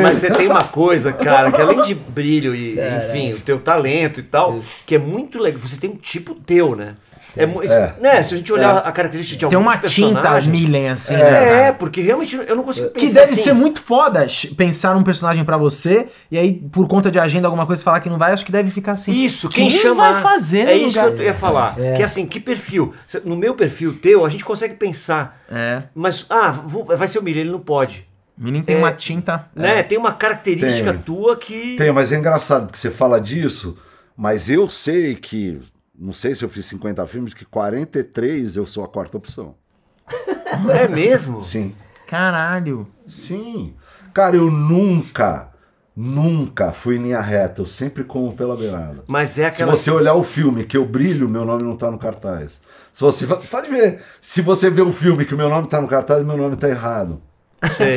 Mas você tem uma coisa, cara, que além de brilho e, é, né? enfim, é. o teu talento e tal, Isso. que é muito legal. Você tem um tipo teu, né? É, é. Né, se a gente olhar é. a característica de alguns Tem uma tinta Millen, assim, é, né? É, porque realmente eu não consigo pensar deve assim. ser muito foda, pensar um personagem para você, e aí, por conta de agenda, alguma coisa, falar que não vai, acho que deve ficar assim. Isso, quem, quem chama... vai fazer, né? É isso lugar? que eu ia falar. É. Que assim, que perfil? No meu perfil teu, a gente consegue pensar. É. Mas, ah, vai ser o Millen, ele não pode. Menino tem é, uma tinta. Né? É. Tem uma característica tem. tua que. Tem, mas é engraçado que você fala disso, mas eu sei que. Não sei se eu fiz 50 filmes, que 43 eu sou a quarta opção. é mesmo? Sim. Caralho. Sim. Cara, eu nunca, nunca fui em linha reta. Eu sempre como pela beirada. Mas é aquela. Se você olhar o filme que eu brilho, meu nome não tá no cartaz. Se você. Pode ver. Se você ver o filme que o meu nome tá no cartaz, meu nome tá errado. Sei.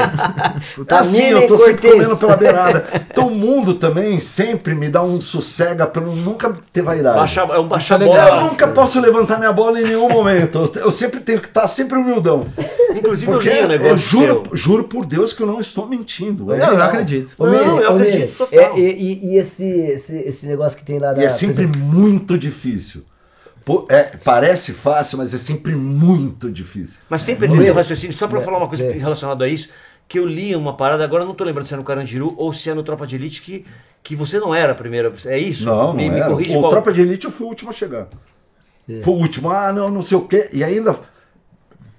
tá assim, eu tô sempre comendo pela beirada. Então o mundo também sempre me dá um sossega eu nunca ter vaidade. Baixa, é um baixa bola. Eu nunca posso levantar minha bola em nenhum momento. Eu sempre tenho que estar sempre humildão. Inclusive Porque eu li Eu juro, juro por Deus que eu não estou mentindo. É não, eu acredito. não, eu acredito. é, e, e esse, esse, esse negócio que tem lá da. E é sempre exemplo, muito difícil é, parece fácil, mas é sempre muito difícil. Mas sempre dentro é raciocínio, só para é, falar uma coisa é. relacionada a isso, que eu li uma parada, agora não tô lembrando se é no Carandiru ou se é no Tropa de Elite, que, que você não era a primeira. É isso? Não, me, não me corrija. O qual... Tropa de Elite eu fui o último a chegar. É. Foi o último, ah, não, não sei o quê. E ainda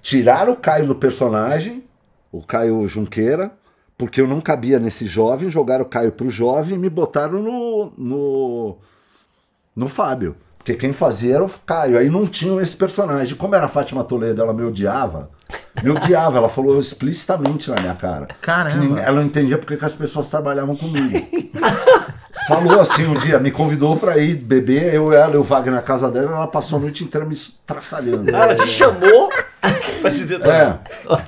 tiraram o Caio do personagem, o Caio Junqueira, porque eu não cabia nesse jovem, jogaram o Caio pro jovem e me botaram no, no, no Fábio. Porque quem fazia era o Caio. Aí não tinham esse personagem. Como era a Fátima Toledo, ela me odiava. Me odiava, ela falou explicitamente na minha cara. Caramba. ela não entendia porque as pessoas trabalhavam comigo. falou assim um dia, me convidou pra ir beber, eu, ela e o Wagner na casa dela, ela passou a noite inteira me traçalhando. ela te chamou pra se É.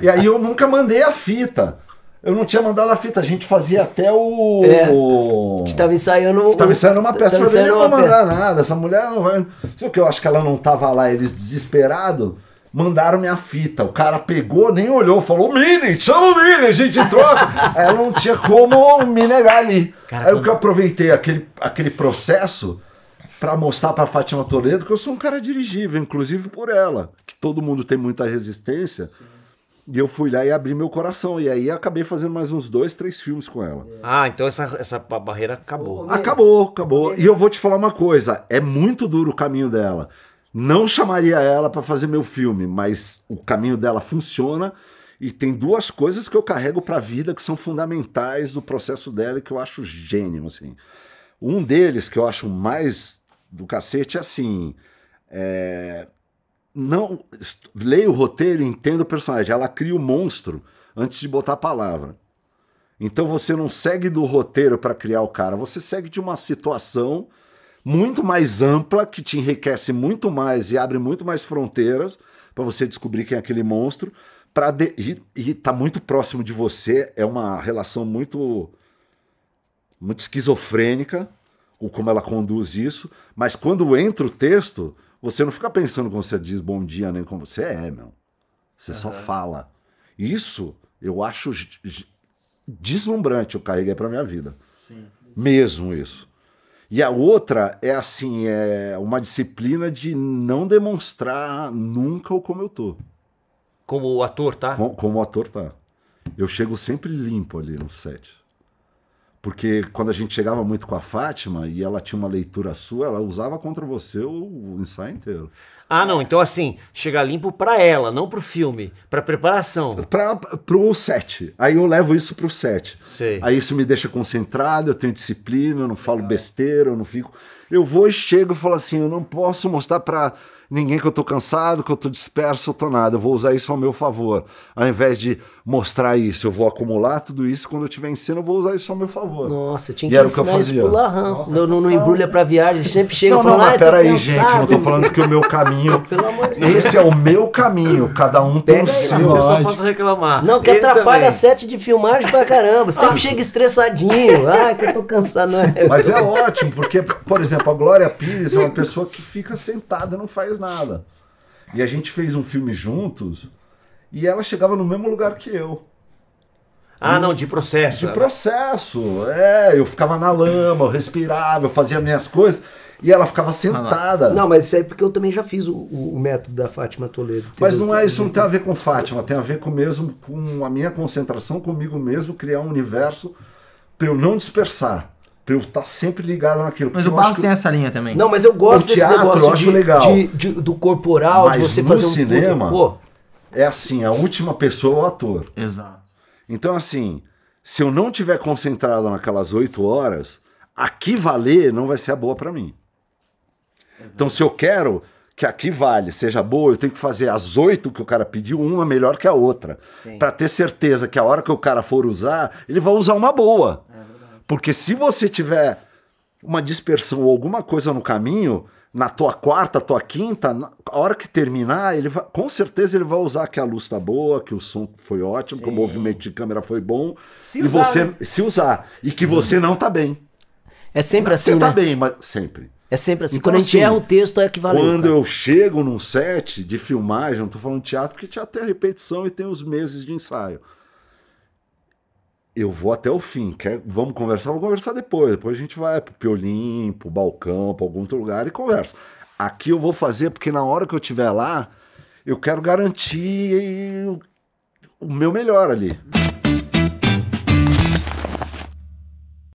E aí eu nunca mandei a fita. Eu não tinha mandado a fita, a gente fazia até o. É, a gente tava ensaiando. tava ensaiando uma peça, tava não vai mandar nada, essa mulher não vai. Sei o que, eu acho que ela não tava lá, eles desesperados mandaram minha fita. O cara pegou, nem olhou, falou: Mini, chama o Mini, a gente troca. Aí não tinha como me negar ali. Cara, Aí o que eu aproveitei aquele, aquele processo para mostrar para Fátima Toledo que eu sou um cara dirigível, inclusive por ela, que todo mundo tem muita resistência. Sim. E eu fui lá e abri meu coração. E aí acabei fazendo mais uns dois, três filmes com ela. Ah, então essa, essa barreira acabou. Acabou, acabou. E eu vou te falar uma coisa: é muito duro o caminho dela. Não chamaria ela para fazer meu filme, mas o caminho dela funciona. E tem duas coisas que eu carrego para a vida que são fundamentais do processo dela e que eu acho gênio, assim. Um deles, que eu acho mais do cacete, é assim. É, não leia o roteiro, entenda o personagem. Ela cria o monstro antes de botar a palavra. Então você não segue do roteiro para criar o cara, você segue de uma situação muito mais ampla que te enriquece muito mais e abre muito mais fronteiras para você descobrir quem é aquele monstro. Para de... e, está muito próximo de você, é uma relação muito muito esquizofrênica, o como ela conduz isso, mas quando entra o texto, você não fica pensando quando você diz bom dia nem né? como você é, meu. Você uhum. só fala. Isso eu acho deslumbrante, eu carreguei é para minha vida. Sim. Mesmo isso. E a outra é assim, é uma disciplina de não demonstrar nunca o como eu tô. Como o ator tá? Como, como o ator tá. Eu chego sempre limpo ali no set. Porque quando a gente chegava muito com a Fátima e ela tinha uma leitura sua, ela usava contra você o, o ensaio inteiro. Ah, não. Então, assim, chegar limpo para ela, não pro filme, pra preparação. Pra, pro set. Aí eu levo isso pro set. Sei. Aí isso me deixa concentrado, eu tenho disciplina, eu não falo Legal. besteira, eu não fico. Eu vou e chego e falo assim: eu não posso mostrar pra ninguém que eu tô cansado, que eu tô disperso, eu tô nada. Eu vou usar isso ao meu favor. Ao invés de mostrar isso, eu vou acumular tudo isso. Quando eu tiver em cena, eu vou usar isso ao meu favor. Nossa, eu tinha que, e era o que eu fazia. isso pro Não, não, não embrulha pra viagem, sempre chega não, falando... Não, não, ah, peraí, gente, não tô falando que o meu caminho caminho. de Esse é o meu caminho. Cada um tem o seu. Eu só posso reclamar. Não, que Ele atrapalha também. sete de filmagem pra caramba. Sempre ah. chega estressadinho. Ai, que eu tô cansado. Não é? Mas é ótimo, porque, por exemplo, a Glória Pires é uma pessoa que fica sentada não faz nada. E a gente fez um filme juntos e ela chegava no mesmo lugar que eu. Ah, não, de processo. De né? processo, é. Eu ficava na lama, eu respirava, eu fazia minhas coisas. E ela ficava sentada. Não, mas isso aí é porque eu também já fiz o, o método da Fátima Toledo. Mas não é isso não tem a ver com Fátima, tem a ver com mesmo com a minha concentração comigo mesmo, criar um universo para eu não dispersar. para eu estar tá sempre ligado naquilo. Mas o Barros tem essa linha também. Não, mas eu gosto desse negócio eu acho de, legal. De, de, do corporal, mas de você no fazer um cinema. Pô. É assim, a última pessoa é o ator. Exato. Então, assim, se eu não tiver concentrado naquelas oito horas, aqui valer não vai ser a boa para mim. Então, se eu quero que aqui vale, seja boa, eu tenho que fazer as oito que o cara pediu, uma melhor que a outra. para ter certeza que a hora que o cara for usar, ele vai usar uma boa. É Porque se você tiver uma dispersão ou alguma coisa no caminho, na tua quarta, tua quinta, a hora que terminar, ele vai, com certeza ele vai usar que a luz tá boa, que o som foi ótimo, Sim. que o movimento de câmera foi bom. Se e usar, você né? se usar. E que Sim. você não tá bem. É sempre assim. Você tá né? tá bem, mas sempre. É sempre assim. Então, quando a assim, gente erra o texto, é equivalente. Quando cara. eu chego num set de filmagem, não tô falando teatro, porque teatro é repetição e tem os meses de ensaio. Eu vou até o fim. Quer, vamos conversar? Vamos conversar depois. Depois a gente vai pro Piolim, pro balcão, pra algum outro lugar e conversa. Aqui eu vou fazer, porque na hora que eu estiver lá, eu quero garantir o meu melhor ali.